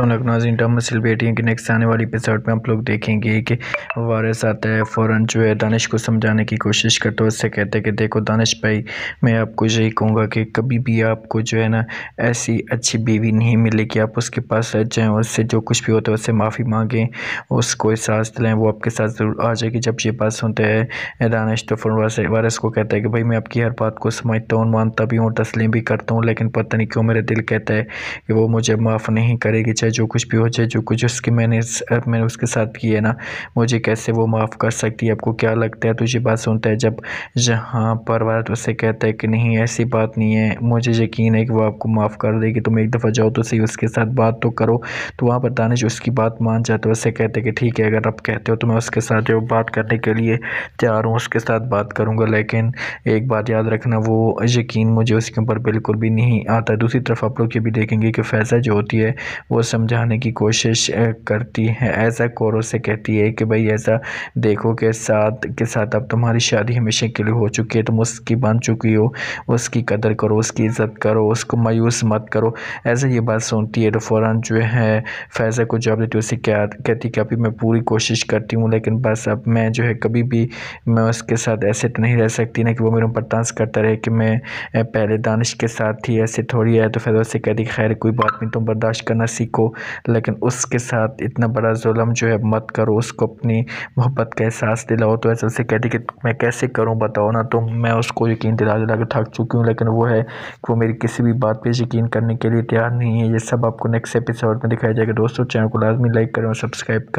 हम लखनऊ से इंटरमर्सल बेटियों नेक्स्ट आने वाली एपिसोड में आप लोग देखेंगे कि वारिस आता है फ़ौरन जो है दानिश को समझाने की कोशिश करता है उससे कहते हैं कि देखो दानिश भाई मैं आपको यही कहूँगा कि कभी भी आपको जो है ना ऐसी अच्छी बीवी नहीं मिलेगी आप उसके पास रह जाएँ उससे जो कुछ भी होता है उससे माफ़ी मांगें उसको एहसास दिलाएँ वो आपके साथ ज़रूर आ जाएगी जब ये पास होते हैं दानिश तो फ़ौरन वारिस को कहता है कि भाई मैं आपकी हर बात को समझता हूँ मानता भी हूँ तस्लीम भी करता हूँ लेकिन पता नहीं क्यों मेरा दिल कहता है कि वो मुझे माफ़ नहीं करेगी है जो कुछ भी हो जाए जो कुछ उसके मैंने मैंने उसके साथ किया ना मुझे कैसे वो माफ़ कर सकती है आपको क्या लगता है तो ये बात सुनता है जब जहाँ पर वाला तो उसे कहता है कि नहीं ऐसी बात नहीं है मुझे यकीन है कि वो आपको माफ़ कर देगी तुम एक दफ़ा जाओ तो सही उसके साथ बात तो करो तो वहाँ पर दानिश उसकी बात मान जाता है उससे कहते कि ठीक है अगर आप कहते हो तो मैं उसके साथ जो बात करने के लिए तैयार हूँ उसके साथ बात करूँगा लेकिन एक बात याद रखना वो यकीन मुझे उसके ऊपर बिल्कुल भी नहीं आता दूसरी तरफ आप लोग ये भी देखेंगे कि फैज़ा जो होती है वो समझाने की कोशिश करती है ऐसा कोरों से कहती है कि भाई ऐसा देखो के साथ के साथ अब तुम्हारी शादी हमेशा के लिए हो चुकी है तुम उसकी बन चुकी हो उसकी कदर करो उसकी इज़्ज़त करो उसको मायूस मत करो ऐसा ये बात सुनती है तो फ़ौर जो है फैज़ा को जवाब देती है उसे क्या कहती कि अभी मैं पूरी कोशिश करती हूँ लेकिन बस अब मैं जो है कभी भी मैं उसके साथ ऐसे तो नहीं रह सकती ना कि वो मेरे ऊपर तंज करता रहे कि मैं पहले दानिश के साथ ही ऐसे थोड़ी है तो फैज़ा उससे कहती खैर कोई बात नहीं तुम बर्दाश्त करना सीखो लेकिन उसके साथ इतना बड़ा जुलम जो है मत करो उसको अपनी मोहब्बत का एहसास दिलाओ तो ऐसे उसे कहती कि मैं कैसे करूँ बताओ ना तो मैं उसको यकीन दिला दिला के थक चुकी हूँ लेकिन वो है कि वो मेरी किसी भी बात पर यकीन करने के लिए तैयार नहीं है ये सब आपको नेक्स्ट एपिसोड में दिखाया जाएगा दोस्तों चैनल को लाजमी लाइक करें और सब्सक्राइब करें